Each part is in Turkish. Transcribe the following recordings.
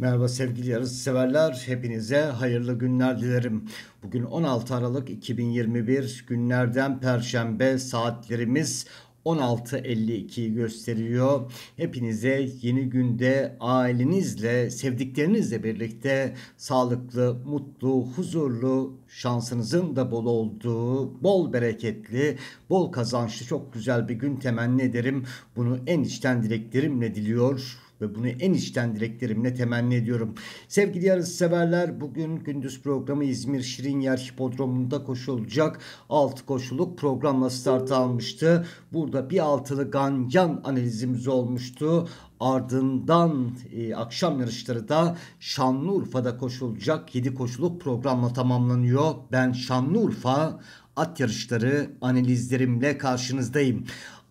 Merhaba sevgili yarış severler. Hepinize hayırlı günler dilerim. Bugün 16 Aralık 2021 günlerden perşembe saatlerimiz 16:52 gösteriyor. Hepinize yeni günde ailenizle, sevdiklerinizle birlikte sağlıklı, mutlu, huzurlu, şansınızın da bol olduğu, bol bereketli, bol kazançlı çok güzel bir gün temenni ederim. Bunu en içten dileklerimle diliyor ve bunu en içten dileklerimle temenni ediyorum. Sevgili yarısı severler bugün gündüz programı İzmir Şirinyer Hipodromu'nda koşulacak 6 koşuluk programla start almıştı. Burada bir altılı ganyan analizimiz olmuştu. Ardından e, akşam yarışları da Şanlıurfa'da koşulacak 7 koşuluk programla tamamlanıyor. Ben Şanlıurfa at yarışları analizlerimle karşınızdayım.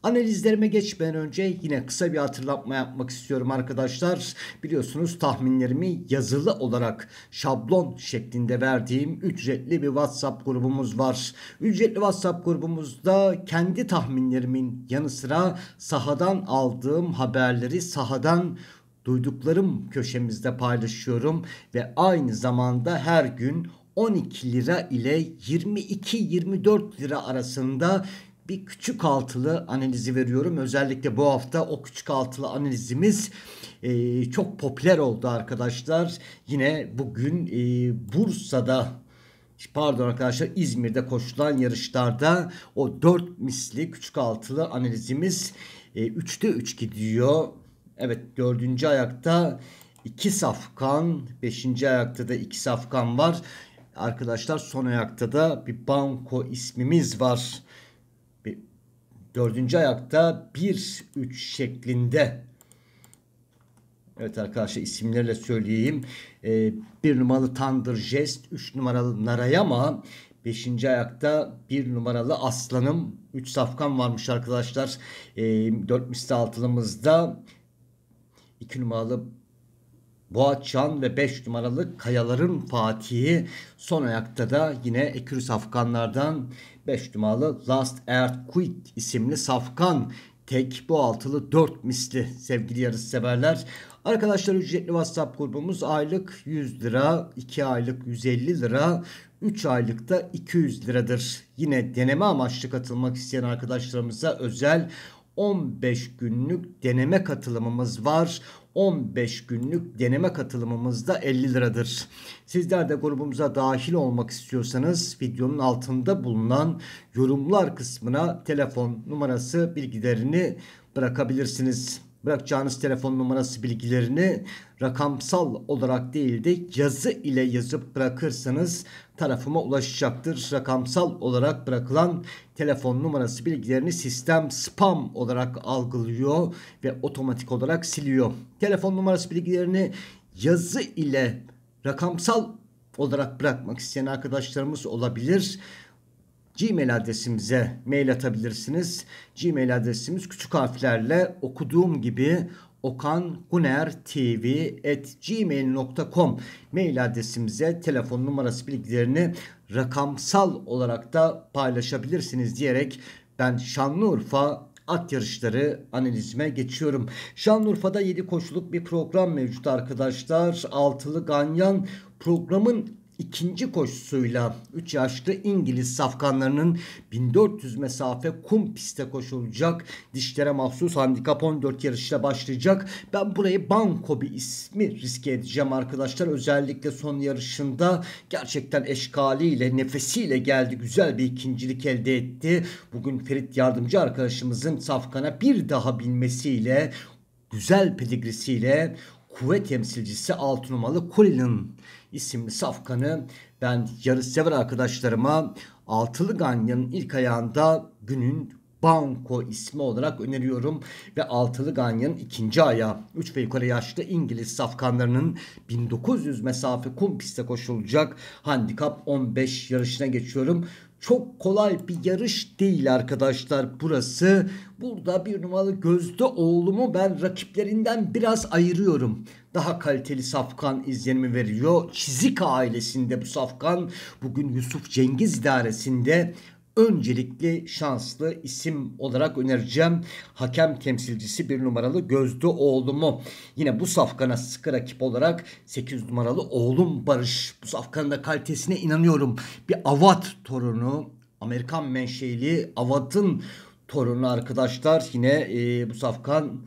Analizlerime geçmeden önce yine kısa bir hatırlatma yapmak istiyorum arkadaşlar. Biliyorsunuz tahminlerimi yazılı olarak şablon şeklinde verdiğim ücretli bir WhatsApp grubumuz var. Ücretli WhatsApp grubumuzda kendi tahminlerimin yanı sıra sahadan aldığım haberleri sahadan duyduklarım köşemizde paylaşıyorum ve aynı zamanda her gün 12 lira ile 22-24 lira arasında bir küçük altılı analizi veriyorum. Özellikle bu hafta o küçük altılı analizimiz e, çok popüler oldu arkadaşlar. Yine bugün e, Bursa'da pardon arkadaşlar İzmir'de koşulan yarışlarda o dört misli küçük altılı analizimiz e, 3'te 3 gidiyor. Evet dördüncü ayakta iki safkan, beşinci ayakta da iki safkan var. Arkadaşlar son ayakta da bir banko ismimiz var. Dördüncü ayakta 1-3 şeklinde. Evet arkadaşlar isimlerle söyleyeyim. Ee, bir numaralı Thunder Jest, üç numaralı Narayama, beşinci ayakta bir numaralı Aslanım, üç safkan varmış arkadaşlar. Ee, dört misli altılımızda iki numaralı Boğaçan ve 5 numaralı Kayaların Fatih'i son ayakta da yine Ekürüs Safkanlardan. 5 numaralı Last Earth Earthquake isimli safkan tek bu altılı 4 misli sevgili yarış severler. Arkadaşlar ücretli WhatsApp grubumuz aylık 100 lira, 2 aylık 150 lira, 3 aylıkta 200 liradır. Yine deneme amaçlı katılmak isteyen arkadaşlarımıza özel 15 günlük deneme katılımımız var. 15 günlük deneme katılımımızda 50 liradır. Sizler de grubumuza dahil olmak istiyorsanız videonun altında bulunan yorumlar kısmına telefon numarası bilgilerini bırakabilirsiniz bırakacağınız telefon numarası bilgilerini rakamsal olarak değil de yazı ile yazıp bırakırsanız tarafıma ulaşacaktır. Rakamsal olarak bırakılan telefon numarası bilgilerini sistem spam olarak algılıyor ve otomatik olarak siliyor. Telefon numarası bilgilerini yazı ile rakamsal olarak bırakmak isteyen arkadaşlarımız olabilir. Gmail adresimize mail atabilirsiniz. Gmail adresimiz küçük harflerle okuduğum gibi okangunertv.gmail.com mail adresimize telefon numarası bilgilerini rakamsal olarak da paylaşabilirsiniz diyerek ben Şanlıurfa at yarışları analizime geçiyorum. Şanlıurfa'da 7 koşuluk bir program mevcut arkadaşlar. Altılı Ganyan programın ikinci koşusuyla 3 yaşlı İngiliz safkanlarının 1400 mesafe kum piste koşulacak dişlere mahsus handikap 14 yarışla başlayacak. Ben burayı Bankobi ismi riske edeceğim arkadaşlar. Özellikle son yarışında gerçekten eşkaliyle nefesiyle geldi. Güzel bir ikincilik elde etti. Bugün Ferit Yardımcı arkadaşımızın safkana bir daha binmesiyle güzel pedigrisiyle kuvvet temsilcisi 6 numaralı Kulin isimli safkanı ben yarı yarışsever arkadaşlarıma Altılı Ganyan'ın ilk ayağında günün Banko ismi olarak öneriyorum ve Altılı Ganyan'ın ikinci ayağı 3 ve yukarı yaşlı İngiliz safkanlarının 1900 mesafe kum pistte koşulacak handikap 15 yarışına geçiyorum. Çok kolay bir yarış değil arkadaşlar burası. Burada bir numaralı Gözde oğlumu ben rakiplerinden biraz ayırıyorum daha kaliteli safkan izlenimi veriyor. Çizik ailesinde bu safkan bugün Yusuf Cengiz idaresinde öncelikli şanslı isim olarak önereceğim. Hakem temsilcisi bir numaralı Gözde Oğlum'u. Yine bu safkana sıkı rakip olarak 8 numaralı Oğlum Barış. Bu safkanın da kalitesine inanıyorum. Bir Avat torunu Amerikan menşeli Avat'ın torunu arkadaşlar. Yine e, bu safkan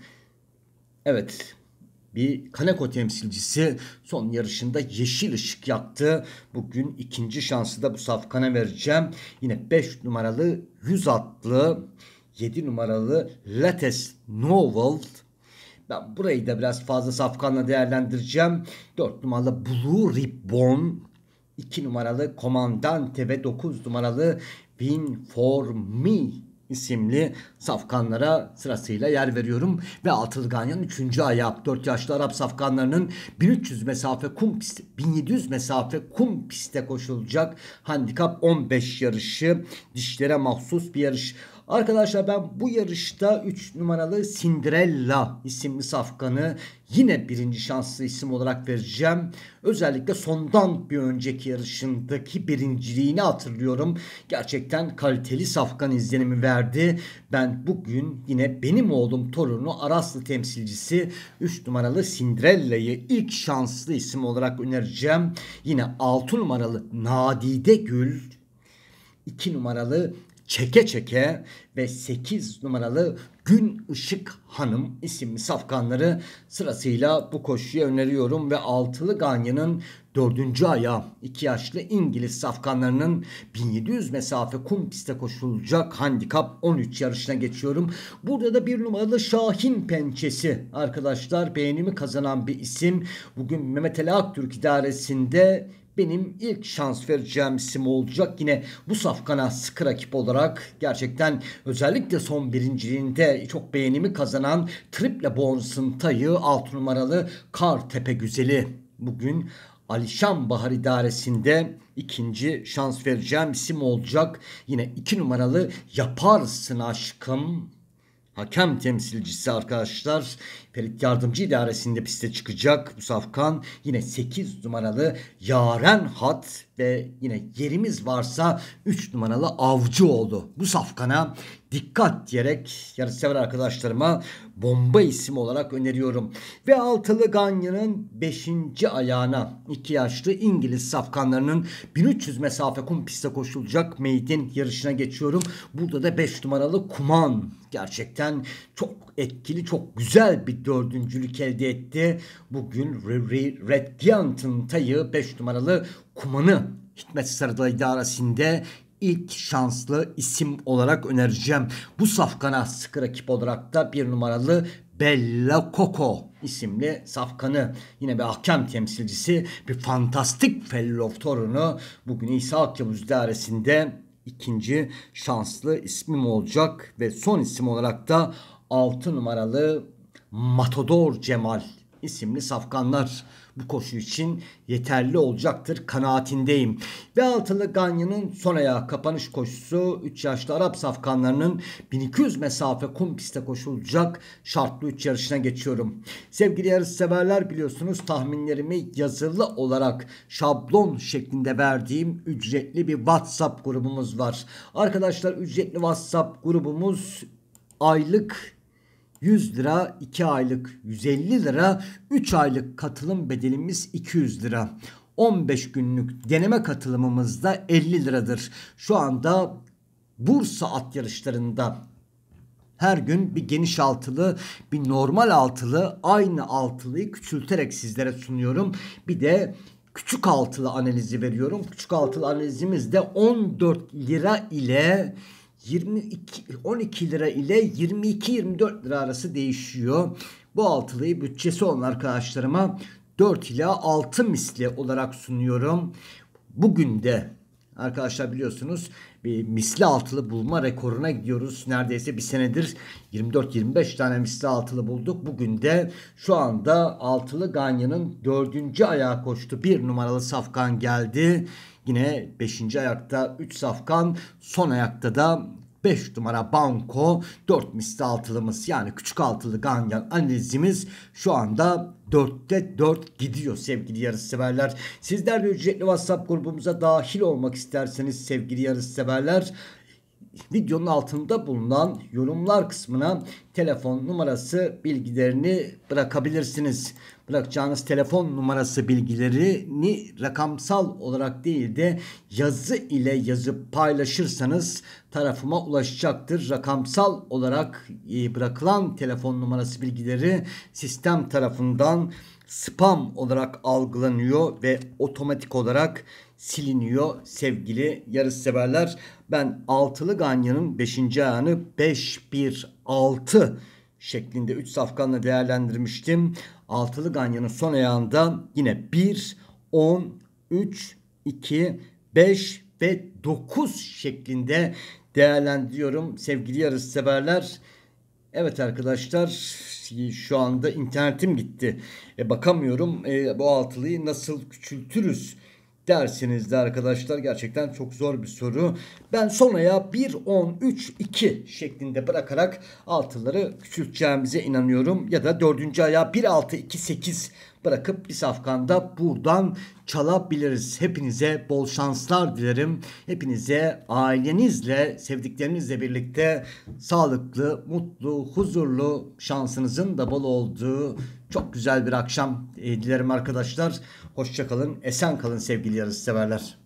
evet bir Kaneko temsilcisi son yarışında yeşil ışık yaktı. Bugün ikinci şansı da bu safkana vereceğim. Yine 5 numaralı 100 atlı 7 numaralı Lattes Novel ben burayı da biraz fazla safkanla değerlendireceğim. 4 numaralı Blue Ribbon 2 numaralı Komandante ve 9 numaralı Win For Me isimli safkanlara sırasıyla yer veriyorum. Ve Altılı Ganyan 3. ayağı 4 yaşlı Arap safkanlarının 1300 mesafe kum pisti, 1700 mesafe kum piste koşulacak handikap 15 yarışı dişlere mahsus bir yarış. Arkadaşlar ben bu yarışta 3 numaralı Cinderella isimli safkanı yine birinci şanslı isim olarak vereceğim. Özellikle sondan bir önceki yarışındaki birinciliğini hatırlıyorum. Gerçekten kaliteli safkan izlenimi verdi. Ben bugün yine benim oğlum torunu Araslı temsilcisi 3 numaralı Cinderella'yı ilk şanslı isim olarak önereceğim. Yine 6 numaralı Nadide Gül 2 numaralı çeke çeke ve 8 numaralı Gün Işık Hanım isimli safkanları sırasıyla bu koşuya öneriyorum ve altılı Ganya'nın dördüncü aya iki yaşlı İngiliz safkanlarının 1700 mesafe kum piste koşulacak handikap 13 yarışına geçiyorum. Burada da bir numaralı Şahin Pençesi arkadaşlar beğenimi kazanan bir isim. Bugün Mehmet Ali Aktürk idaresinde benim ilk şans vereceğim isim olacak. Yine bu safkana sıkı rakip olarak gerçekten özellikle son birinciliğinde çok beğenimi kazanan Triple bonus'un tayı 6 numaralı Kar Tepe Güzeli. Bugün Alişan Bahar idaresinde ikinci şans vereceğim isim olacak. Yine 2 numaralı Yaparsın Aşkım hakem temsilcisi arkadaşlar. Perit Yardımcı İdaresi'nde piste çıkacak bu safkan Yine 8 numaralı Yaren Hat ve yine yerimiz varsa 3 numaralı Avcı oldu. Bu safkana dikkat diyerek yarışsever arkadaşlarıma bomba isim olarak öneriyorum. Ve altılı Ganya'nın 5. ayağına 2 yaşlı İngiliz safkanlarının 1300 mesafe kum pistte koşulacak meydin yarışına geçiyorum. Burada da 5 numaralı Kuman gerçekten çok etkili, çok güzel bir dördüncülük elde etti. Bugün Red Giant'ın tayı 5 numaralı Kuman'ı Hikmet Sarıdağ idaresinde ilk şanslı isim olarak önereceğim. Bu safkana sıkı rakip olarak da bir numaralı Bella Coco isimli safkanı yine bir hakem temsilcisi bir fantastik Fellow Torun'u bugün İsa Akyavuz dairesinde ikinci şanslı ismim olacak ve son isim olarak da 6 numaralı Matador Cemal isimli safkanlar bu koşu için yeterli olacaktır kanaatindeyim. Ve altılı Ganya'nın son ayağı kapanış koşusu 3 yaşlı Arap safkanlarının 1200 mesafe kum piste koşulacak şartlı 3 yarışına geçiyorum. Sevgili yarışseverler biliyorsunuz tahminlerimi yazılı olarak şablon şeklinde verdiğim ücretli bir WhatsApp grubumuz var. Arkadaşlar ücretli WhatsApp grubumuz aylık 100 lira 2 aylık 150 lira 3 aylık katılım bedelimiz 200 lira. 15 günlük deneme katılımımız da 50 liradır. Şu anda Bursa at yarışlarında her gün bir geniş altılı, bir normal altılı, aynı altılıyı küçülterek sizlere sunuyorum. Bir de küçük altılı analizi veriyorum. Küçük altılı analizimiz de 14 lira ile 22, 12 lira ile 22-24 lira arası değişiyor. Bu altılıyı bütçesi olan arkadaşlarıma 4 ila 6 misli olarak sunuyorum. Bugün de arkadaşlar biliyorsunuz bir misli altılı bulma rekoruna gidiyoruz. Neredeyse bir senedir 24-25 tane misli altılı bulduk. Bugün de şu anda altılı Ganya'nın dördüncü ayağa koştu. Bir numaralı safkan geldi. Yine 5. ayakta 3 safkan, son ayakta da 5 numara Banco, 4 misli altılımız yani küçük altılı ganyan analizimiz şu anda 4'te 4 gidiyor sevgili yarışseverler. Sizler de ücretli WhatsApp grubumuza dahil olmak isterseniz sevgili yarışseverler videonun altında bulunan yorumlar kısmına telefon numarası bilgilerini bırakabilirsiniz. Bırakacağınız telefon numarası bilgilerini rakamsal olarak değil de yazı ile yazıp paylaşırsanız tarafıma ulaşacaktır. Rakamsal olarak e, bırakılan telefon numarası bilgileri sistem tarafından spam olarak algılanıyor ve otomatik olarak siliniyor sevgili severler. Ben altılı Ganya'nın 5. ayağını 5-1-6 şeklinde 3 safkanla değerlendirmiştim. Altılı Ganya'nın son ayağında yine 1, 10, 3, 2, 5 ve 9 şeklinde değerlendiriyorum sevgili severler. Evet arkadaşlar şu anda internetim gitti. E, bakamıyorum e, bu altılıyı nasıl küçültürüz dersinizde arkadaşlar gerçekten çok zor bir soru. Ben sonraya 1 10 3 2 şeklinde bırakarak altıları küçülteceğimize inanıyorum ya da dördüncü ayağa 1 6 2 8 bırakıp bir safkanda buradan çalabiliriz. Hepinize bol şanslar dilerim. Hepinize ailenizle, sevdiklerinizle birlikte sağlıklı, mutlu, huzurlu, şansınızın da bol olduğu çok güzel bir akşam e, dilerim arkadaşlar. Hoşçakalın, esen kalın sevgili yarışseverler.